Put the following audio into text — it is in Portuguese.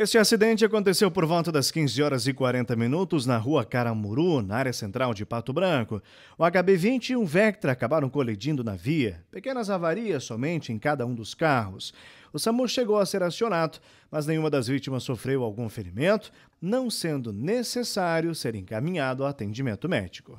Este acidente aconteceu por volta das 15 horas e 40 minutos na rua Caramuru, na área central de Pato Branco. O HB20 e um Vectra acabaram colidindo na via, pequenas avarias somente em cada um dos carros. O SAMU chegou a ser acionado, mas nenhuma das vítimas sofreu algum ferimento, não sendo necessário ser encaminhado ao atendimento médico.